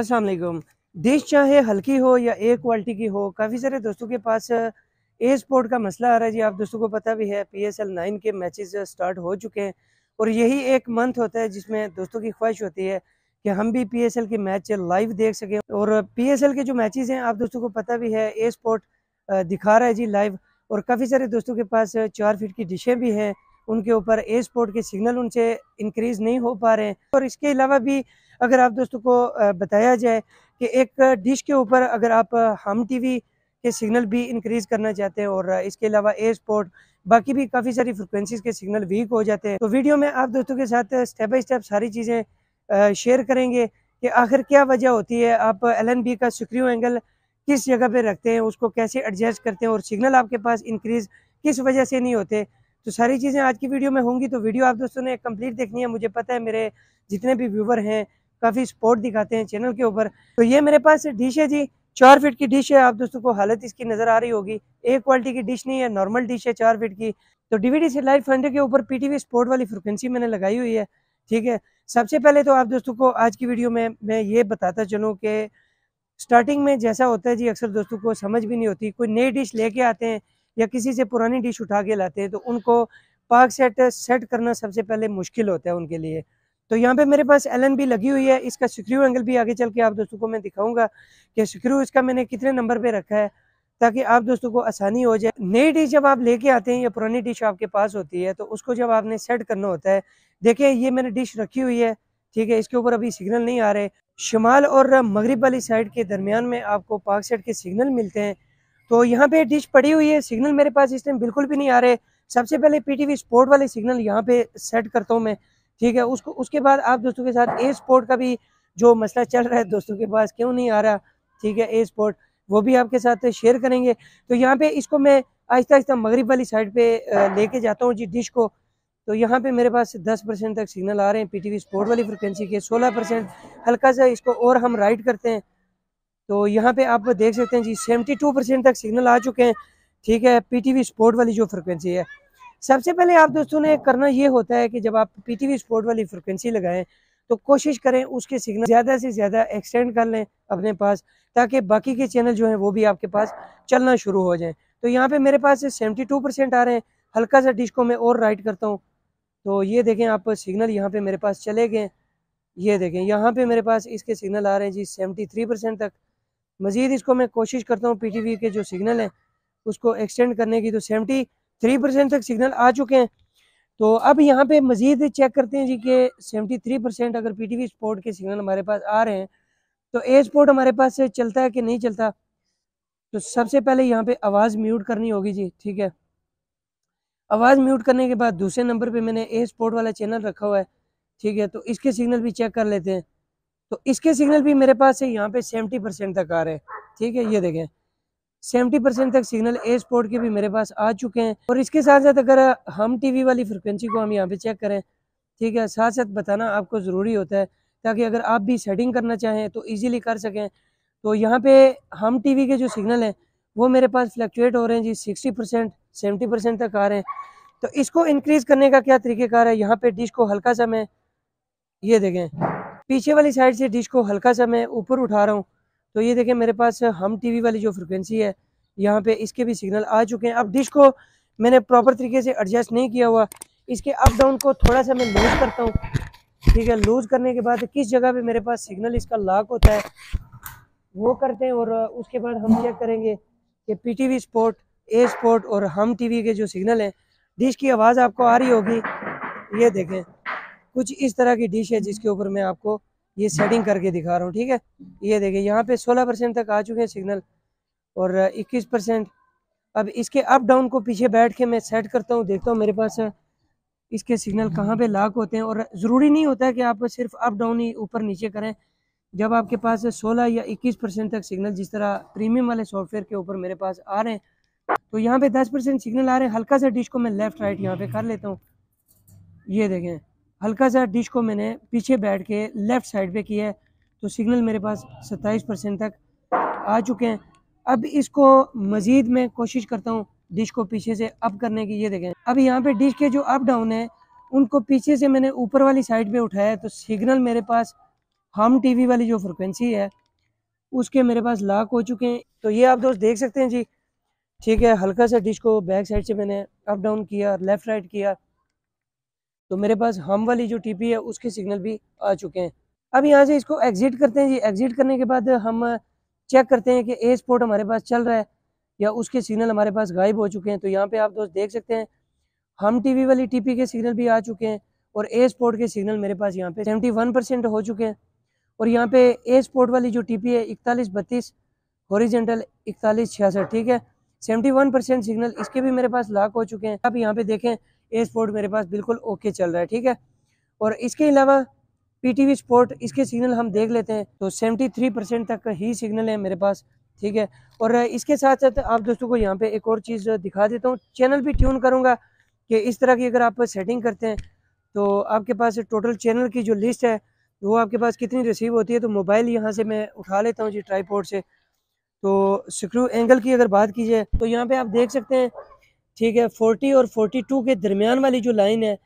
अस्सलाम वालेकुम डिश चाहे हल्की हो या ए क्वालिटी की हो काफ़ी सारे दोस्तों के पास ए स्पोर्ट का मसला आ रहा है जी आप दोस्तों को पता भी है पी एस एल नाइन के मैचेस स्टार्ट हो चुके हैं और यही एक मंथ होता है जिसमें दोस्तों की ख्वाहिश होती है कि हम भी पी एस एल के मैच लाइव देख सकें और पी एस एल के जो मैचेस हैं आप दोस्तों को पता भी है ए स्पोर्ट दिखा रहा है जी लाइव और काफ़ी सारे दोस्तों के पास चार फीट की डिशें भी हैं उनके ऊपर ए स्पोर्ट के सिग्नल उनसे इंक्रीज नहीं हो पा रहे हैं और इसके अलावा भी अगर आप दोस्तों को बताया जाए कि एक डिश के ऊपर अगर आप हम टीवी के सिग्नल भी इंक्रीज करना चाहते हैं और इसके अलावा ए स्पोर्ट बाकी भी काफ़ी सारी फ्रिक्वेंसीज के सिग्नल वीक हो जाते हैं तो वीडियो में आप दोस्तों के साथ स्टेप बाई स्टेप सारी चीज़ें शेयर करेंगे कि आखिर क्या वजह होती है आप एल का सिक्रियो एंगल किस जगह पे रखते हैं उसको कैसे एडजस्ट करते हैं और सिग्नल आपके पास इंक्रीज किस वजह से नहीं होते तो सारी चीज़ें आज की वीडियो में होंगी तो वीडियो आप दोस्तों ने कंप्लीट देखनी है मुझे पता है मेरे जितने भी व्यूवर हैं काफ़ी सपोर्ट दिखाते हैं चैनल के ऊपर तो ये मेरे पास डिश है जी चार फीट की डिश है आप दोस्तों को हालत इसकी नज़र आ रही होगी एक क्वालिटी की डिश नहीं है नॉर्मल डिश है चार फीट की तो डीवीडी से लाइव के ऊपर पीटीवी स्पोर्ट वाली फ्रिक्वेंसी मैंने लगाई हुई है ठीक है सबसे पहले तो आप दोस्तों को आज की वीडियो में मैं ये बताता चलूँ कि स्टार्टिंग में जैसा होता है जी अक्सर दोस्तों को समझ भी नहीं होती कोई नई डिश लेके आते हैं या किसी से पुरानी डिश उठा के लाते हैं तो उनको पाक सेट सेट करना सबसे पहले मुश्किल होता है उनके लिए तो यहाँ पे मेरे पास एलन भी लगी हुई है इसका स्क्रू एंगल भी आगे चल के आप दोस्तों को मैं दिखाऊंगा कि स्क्रू इसका मैंने कितने नंबर पे रखा है ताकि आप दोस्तों को आसानी हो जाए नई डिश जब आप लेके आते हैं या पुरानी डिश आपके पास होती है तो उसको जब आपने सेट करना होता है देखिए ये मैंने डिश रखी हुई है ठीक है इसके ऊपर अभी सिग्नल नहीं आ रहे शुमाल और मगरब वाली साइड के दरमियान में आपको पाक सेट के सिग्नल मिलते हैं तो यहाँ पे डिश पड़ी हुई है सिग्नल मेरे पास इस टाइम बिल्कुल भी नहीं आ रहे सबसे पहले पीटीवी स्पोर्ट वाले सिग्नल यहाँ पे सेट करता हूँ मैं ठीक है उसको उसके बाद आप दोस्तों के साथ ए स्पोर्ट का भी जो मसला चल रहा है दोस्तों के पास क्यों नहीं आ रहा ठीक है ए स्पोर्ट वो भी आपके साथ शेयर करेंगे तो यहाँ पे इसको मैं आहिस्ता आहिस्ता मगरब वाली साइड पे लेके जाता हूँ जी डिश को तो यहाँ पे मेरे पास 10 परसेंट तक सिग्नल आ रहे हैं पीटीवी स्पोर्ट वाली फ्रिक्वेंसी के 16 परसेंट हल्का सा इसको और हम राइट करते हैं तो यहाँ पे आप देख सकते हैं जी सेवेंटी टू परसेंट तक सिग्नल आ चुके हैं ठीक है पीटीवी स्पोर्ट वाली जो फ्रिक्वेंसी है सबसे पहले आप दोस्तों ने करना ये होता है कि जब आप पीटीवी स्पोर्ट वाली फ्रिक्वेंसी लगाएं तो कोशिश करें उसके सिग्नल ज़्यादा से ज़्यादा एक्सटेंड कर लें अपने पास ताकि बाकी के चैनल जो हैं वो भी आपके पास चलना शुरू हो जाएँ तो यहाँ पर मेरे पास सेवेंटी टू परसेंट आ रहे हैं हल्का सा डिश को मैं और राइट करता हूँ तो ये देखें आप सिग्नल यहाँ पर मेरे पास चले गए ये देखें यहाँ पर मेरे पास इसके सिग्नल आ रहे हैं जी सेवेंटी थ्री परसेंट तक मज़ीद इसको मैं कोशिश करता हूँ पी के जो सिग्नल है उसको एक्सटेंड करने की तो सेवेंटी थ्री परसेंट तक सिग्नल आ चुके हैं तो अब यहाँ पे मज़ीद चेक करते हैं जी कि सेवेंटी थ्री परसेंट अगर पी टी वी स्पोर्ट के सिग्नल हमारे पास आ रहे हैं तो ए स्पोर्ट हमारे पास चलता है कि नहीं चलता तो सबसे पहले यहाँ पे आवाज़ म्यूट करनी होगी जी ठीक है आवाज़ म्यूट करने के बाद दूसरे नंबर पे मैंने ए स्पोर्ट वाला चैनल रखा हुआ है ठीक है तो इसके सिग्नल भी चेक कर लेते हैं तो इसके सिग्नल भी मेरे पास है यहाँ पे सेवेंटी परसेंट तक आ रहे हैं ठीक है ये देखें सेवेंटी परसेंट तक सिग्नल ए स्पोर्ट के भी मेरे पास आ चुके हैं और इसके साथ साथ अगर हम टीवी वाली फ्रिक्वेंसी को हम यहाँ पे चेक करें ठीक है साथ साथ बताना आपको ज़रूरी होता है ताकि अगर आप भी सेटिंग करना चाहें तो ईजिली कर सकें तो यहाँ पर हम टी के जो सिग्नल हैं वो मेरे पास फ्लक्चुएट हो रहे हैं जी सिक्सटी परसेंट सेवेंटी परसेंट तक आ रहे हैं तो इसको इंक्रीज़ करने का क्या तरीक़ेकार है यहाँ पे डिश को हल्का सा मैं ये देखें पीछे वाली साइड से डिश को हल्का सा मैं ऊपर उठा रहा हूँ तो ये देखें मेरे पास हम टीवी वाली जो फ्रिक्वेंसी है यहाँ पे इसके भी सिग्नल आ चुके हैं अब डिश को मैंने प्रॉपर तरीके से एडजस्ट नहीं किया हुआ इसके अप डाउन को थोड़ा सा मैं लूज़ करता हूँ ठीक है लूज़ करने के बाद किस जगह पे मेरे पास सिग्नल इसका लाक होता है वो करते हैं और उसके बाद हम चेक करेंगे कि P T V sport A sport और हम टीवी के जो सिग्नल हैं डिश की आवाज़ आपको आ रही होगी ये देखें कुछ इस तरह की डिश है हम्म। जिसके ऊपर मैं आपको ये सेटिंग करके दिखा रहा हूँ ठीक है ये देखिए यहाँ पे 16 परसेंट तक आ चुके हैं सिग्नल और 21 परसेंट अब इसके अप डाउन को पीछे बैठ के मैं सेट करता हूँ देखता हूँ मेरे पास इसके सिग्नल कहाँ पे लाक होते हैं और ज़रूरी नहीं होता है कि आप सिर्फ अप डाउन ही ऊपर नीचे करें जब आपके पास सोलह या इक्कीस परसेंट तक सिग्नल जिस तरह प्रीमियम वाले सॉफ्टवेयर के ऊपर मेरे पास आ रहे हैं तो यहाँ पे दस परसेंट सिग्नल आ रहे हैं हल्का सा डिश को मैं लेफ़्ट राइट यहाँ पर कर लेता हूँ ये देखें हल्का सा डिश को मैंने पीछे बैठ के लेफ़्ट साइड पे किया है तो सिग्नल मेरे पास 27 परसेंट तक आ चुके हैं अब इसको मज़ीद मैं कोशिश करता हूँ डिश को पीछे से अप करने की ये देखें अब यहाँ पे डिश के जो अप डाउन है उनको पीछे से मैंने ऊपर वाली साइड पे उठाया तो सिग्नल मेरे पास हम टीवी वाली जो फ्रिक्वेंसी है उसके मेरे पास लाक हो चुके हैं तो ये आप दोस्त देख सकते हैं जी ठीक है हल्का सा डिश को बैक साइड से मैंने अप डाउन किया लेफ़्ट राइट किया तो मेरे पास हम वाली जो टी है उसके सिग्नल भी आ चुके हैं अब यहाँ से इसको एग्ज़िट करते हैं जी एग्ज़िट करने के बाद हम चेक करते हैं कि ए स्पोर्ट हमारे पास चल रहा है या उसके सिग्नल हमारे पास गायब हो चुके हैं तो यहाँ पे आप दोस्त देख सकते हैं हम टीवी वाली टीपी के सिग्नल भी आ चुके हैं और ए स्पोर्ट के सिग्नल मेरे पास यहाँ पे 71 परसेंट हो चुके हैं और यहाँ पे ए स्पोर्ट वाली जो टीपी है इकतालीस बत्तीस हॉरिजेंटल इकतालीस छियासठ ठीक है सेवेंटी परसेंट सिग्नल इसके भी मेरे पास लाख हो चुके हैं आप यहाँ पे देखें ए स्पोर्ट मेरे पास बिल्कुल ओके चल रहा है ठीक है और इसके अलावा पीटीवी स्पोर्ट इसके सिग्नल हम देख लेते हैं तो 73 परसेंट तक ही सिग्नल है मेरे पास ठीक है और इसके साथ साथ आप दोस्तों को यहाँ पे एक और चीज़ दिखा देता हूँ चैनल भी ट्यून करूँगा कि इस तरह की अगर आप सेटिंग करते हैं तो आपके पास टोटल चैनल की जो लिस्ट है वो आपके पास कितनी रिसीव होती है तो मोबाइल यहाँ से मैं उठा लेता हूँ जी ट्राईपोर्ट से तो स्क्रू एंगल की अगर बात की जाए तो यहाँ पे आप देख सकते हैं ठीक है फोर्टी और फोर्टी टू के दरमियान वाली जो लाइन है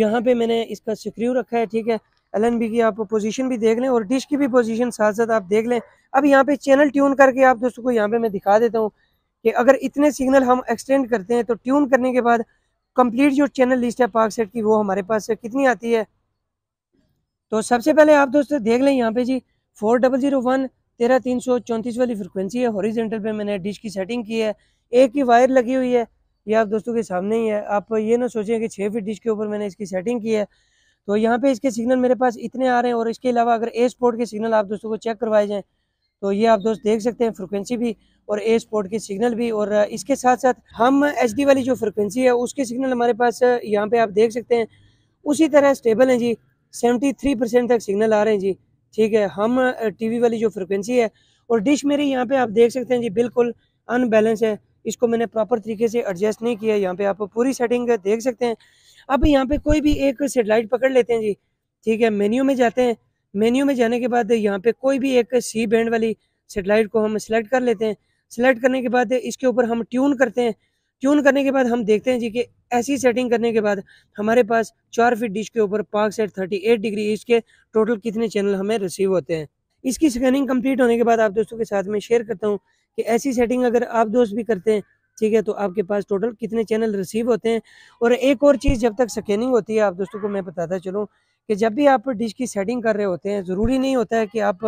यहाँ पे मैंने इसका स्क्रू रखा है ठीक है एल की आप पोजीशन भी देख लें और डिश की भी पोजीशन साथ साथ आप देख लें अब यहाँ पे चैनल ट्यून करके आप दोस्तों को यहाँ पे मैं दिखा देता हूँ कि अगर इतने सिग्नल हम एक्सटेंड करते हैं तो ट्यून करने के बाद कंप्लीट जो चैनल लिस्ट है पार्क सेट की वो हमारे पास कितनी आती है तो सबसे पहले आप दोस्तों देख लें यहाँ पे जी फोर डबल जीरो वन तेरह तीन सौ चौंतीस वाली फ्रिक्वेंसी है हॉरिजेंटल पे मैंने डिश की सेटिंग की है एक ही वायर लगी हुई है ये आप दोस्तों के सामने ही है आप ये ना सोचें कि छः फीट डिश के ऊपर मैंने इसकी सेटिंग की है तो यहाँ पे इसके सिग्नल मेरे पास इतने आ रहे हैं और इसके अलावा अगर ए स्पोर्ट के सिग्नल आप दोस्तों को चेक करवाए जाएँ तो ये आप दोस्त देख सकते हैं फ्रिक्वेंसी भी और ए स्पोर्ट के सिग्नल भी और इसके साथ साथ हम एच वाली जो फ्रिक्वेंसी है उसके सिग्नल हमारे पास यहाँ पर आप देख सकते हैं उसी तरह स्टेबल हैं जी सेवेंटी थ्री परसेंट तक सिग्नल आ रहे हैं जी ठीक है हम टी वाली जो फ्रिक्वेंसी है और डिश मेरी यहाँ पर आप देख सकते हैं जी बिल्कुल अनबैलेंस है इसको मैंने प्रॉपर तरीके से एडजस्ट नहीं किया यहाँ पे आप पूरी सेटिंग देख सकते हैं अब यहाँ पे कोई भी एक सेटेलाइट पकड़ लेते हैं जी ठीक है मेन्यू में जाते हैं मेन्यू में जाने के बाद यहाँ पे कोई भी एक सी बैंड वाली सेटेलाइट को हम सिलेक्ट कर लेते हैं सिलेक्ट करने के बाद इसके ऊपर हम ट्यून करते हैं ट्यून करने के बाद हम देखते हैं जी कि ऐसी सेटिंग करने के बाद हमारे पास चार फीट डिश के ऊपर Paksat thirty eight degree इसके टोटल कितने चैनल हमें रिसीव होते हैं इसकी स्कैनिंग कंप्लीट होने के बाद आप दोस्तों के साथ में शेयर करता हूँ कि ऐसी सेटिंग अगर आप दोस्त भी करते हैं ठीक है तो आपके पास टोटल कितने चैनल रिसीव होते हैं और एक और चीज़ जब तक स्कैनिंग होती है आप दोस्तों को मैं बताता चलूँ कि जब भी आप डिश की सेटिंग कर रहे होते हैं ज़रूरी नहीं होता है कि आप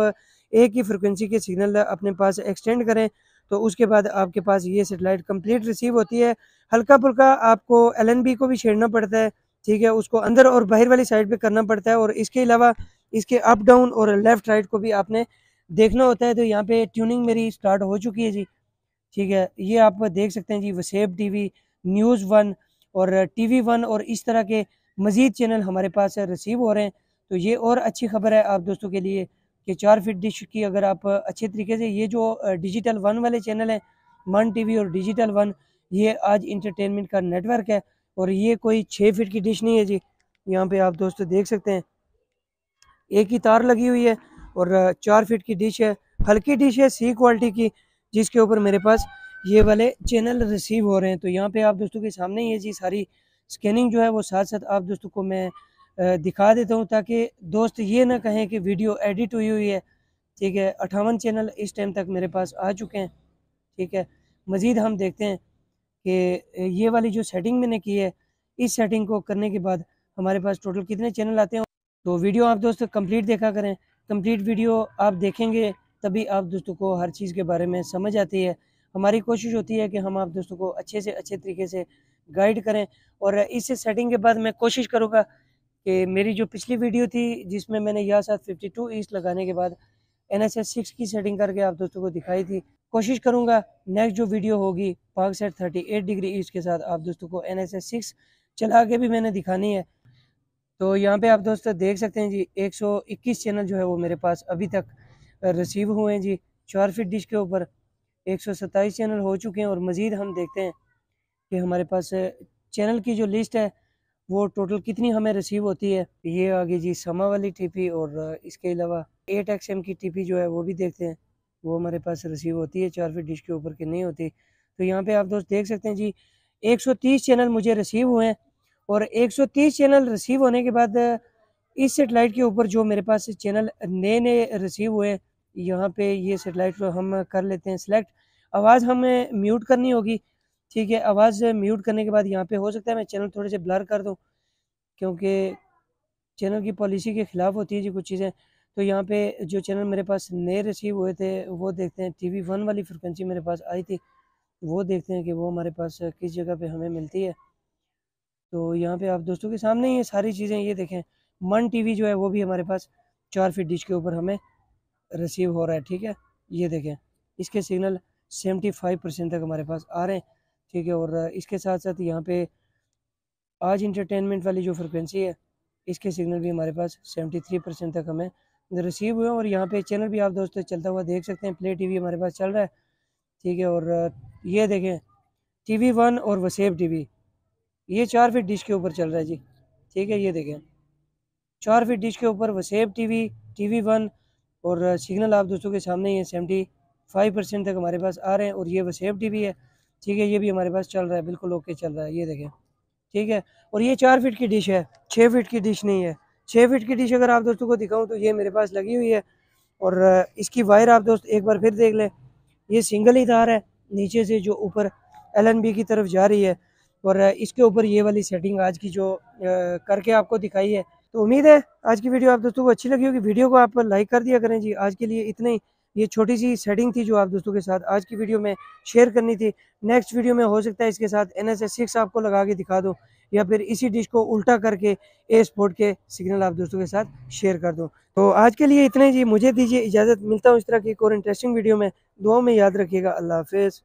एक ही फ्रिक्वेंसी के सिग्नल अपने पास एक्सटेंड करें तो उसके बाद आपके पास ये सेटेलाइट कम्प्लीट रिसीव होती है हल्का फुल्का आपको एल को भी छेड़ना पड़ता है ठीक है उसको अंदर और बाहर वाली साइड पे करना पड़ता है और इसके अलावा इसके अप डाउन और लेफ़्ट राइट को भी आपने देखना होता है तो यहाँ पे ट्यूनिंग मेरी स्टार्ट हो चुकी है जी ठीक है ये आप देख सकते हैं जी वसेब टीवी न्यूज़ वन और टीवी वन और इस तरह के मज़ीद चैनल हमारे पास रिसीव हो रहे हैं तो ये और अच्छी खबर है आप दोस्तों के लिए कि चार फिट डिश की अगर आप अच्छे तरीके से ये जो डिजिटल वन वाले चैनल हैं मन टी और डिजिटल वन ये आज इंटरटेनमेंट का नेटवर्क है और ये कोई छः फिट की डिश नहीं है जी यहाँ पे आप दोस्तों देख सकते हैं एक ही तार लगी हुई है और चार फीट की डिश है हल्की डिश है सी क्वालिटी की जिसके ऊपर मेरे पास ये वाले चैनल रिसीव हो रहे हैं तो यहाँ पे आप दोस्तों के सामने ही है जी सारी स्कैनिंग जो है वो साथ साथ आप दोस्तों को मैं दिखा देता हूँ ताकि दोस्त ये ना कहें कि वीडियो एडिट हुई हुई है ठीक है अठावन चैनल इस टाइम तक मेरे पास आ चुके हैं ठीक है मज़ीद हम देखते हैं कि ये वाली जो सेटिंग मैंने की है इस सेटिंग को करने के बाद हमारे पास टोटल कितने चैनल आते हैं तो वीडियो आप दोस्त कंप्लीट देखा करें कंप्लीट वीडियो आप देखेंगे तभी आप दोस्तों को हर चीज़ के बारे में समझ आती है हमारी कोशिश होती है कि हम आप दोस्तों को अच्छे से अच्छे तरीके से गाइड करें और इस सेटिंग के बाद मैं कोशिश करूँगा कि मेरी जो पिछली वीडियो थी जिसमें मैंने यह साथ फिफ्टी टू ईस्ट लगाने के बाद एन एस एस सिक्स की सेटिंग करके आप दोस्तों को दिखाई थी कोशिश करूँगा नेक्स्ट जो वीडियो होगी Paksat thirty eight degree east के साथ आप दोस्तों को एन एस एस सिक्स चला के भी मैंने दिखानी है तो यहाँ पे आप दोस्तों देख सकते हैं जी 121 चैनल जो है वो मेरे पास अभी तक रिसीव हुए हैं जी चार फिट डिश के ऊपर एक चैनल हो चुके हैं और मज़ीद हम देखते हैं कि हमारे पास चैनल की जो लिस्ट है वो टोटल कितनी हमें रिसीव होती है ये आ गई जी समा वाली टीपी और इसके अलावा एट एक्स एम की टीपी जो है वो भी देखते हैं वो हमारे पास रिसीव होती है चार फिट डिश के ऊपर की नहीं होती तो यहाँ पे आप दोस्त देख सकते हैं जी 130 चैनल मुझे रिसीव हुए हैं और 130 चैनल रिसीव होने के बाद इस सेटेलाइट के ऊपर जो मेरे पास चैनल नए नए रिसीव हुए यहाँ पे ये सेटेलाइट हम कर लेते हैं सिलेक्ट आवाज़ हमें म्यूट करनी होगी ठीक है आवाज़ म्यूट करने के बाद यहाँ पे हो सकता है मैं चैनल थोड़े से ब्लर कर दूँ क्योंकि चैनल की पॉलिसी के ख़िलाफ़ होती है जी कुछ चीज़ें तो यहाँ पे जो चैनल मेरे पास नए रिसीव हुए थे वो देखते हैं टी वी वन वाली फ्रिक्वेंसी मेरे पास आई थी वो देखते हैं कि वो हमारे पास किस जगह पे हमें मिलती है तो यहाँ पे आप दोस्तों के सामने ये सारी चीज़ें ये देखें मन टीवी जो है वो भी हमारे पास चार फीट डिश के ऊपर हमें रिसीव हो रहा है ठीक है ये देखें इसके सिग्नल सेवेंटी फाइव परसेंट तक हमारे पास आ रहे हैं ठीक है और इसके साथ साथ यहाँ पे आज इंटरटेनमेंट वाली जो फ्रिक्वेंसी है इसके सिग्नल भी हमारे पास सेवेंटी थ्री परसेंट तक हमें रिसीव हुए हैं और यहाँ पे चैनल भी आप दोस्तों चलता हुआ देख सकते हैं प्ले टी हमारे पास चल रहा है ठीक है और ये देखें टी वन और वसेब टी ये चार फीट डिश के ऊपर चल रहा है जी ठीक है ये देखें चार फीट डिश के ऊपर वसेब टीवी टीवी वन और सिग्नल आप दोस्तों के सामने ही है सेवेंटी फाइव परसेंट तक हमारे पास आ रहे हैं और ये वसेब टीवी है ठीक है ये भी हमारे पास चल रहा है बिल्कुल ओके चल रहा है ये देखें ठीक है और ये चार फिट की डिश है छः फिट की डिश नहीं है छः फिट की डिश अगर आप दोस्तों को दिखाऊँ तो ये मेरे पास लगी हुई है और इसकी वायर आप दोस्त एक बार फिर देख लें ये सिंगल ही तार है नीचे से जो ऊपर एल की तरफ जा रही है और इसके ऊपर ये वाली सेटिंग आज की जो करके आपको दिखाई है तो उम्मीद है आज की वीडियो आप दोस्तों को अच्छी लगी होगी वीडियो को आप लाइक कर दिया करें जी आज के लिए इतने ही ये छोटी सी सेटिंग थी जो आप दोस्तों के साथ आज की वीडियो में शेयर करनी थी नेक्स्ट वीडियो में हो सकता है इसके साथ एन एस सिक्स आपको लगा के दिखा दो या फिर इसी डिश को उल्टा करके ए स्पोर्ट के सिग्नल आप दोस्तों के साथ शेयर कर दो तो आज के लिए इतना ही जी मुझे दीजिए इजाज़त मिलता हूँ इस तरह की एक और इंटरेस्टिंग वीडियो में दुआ में याद रखिएगा अल्लाह हाफिज़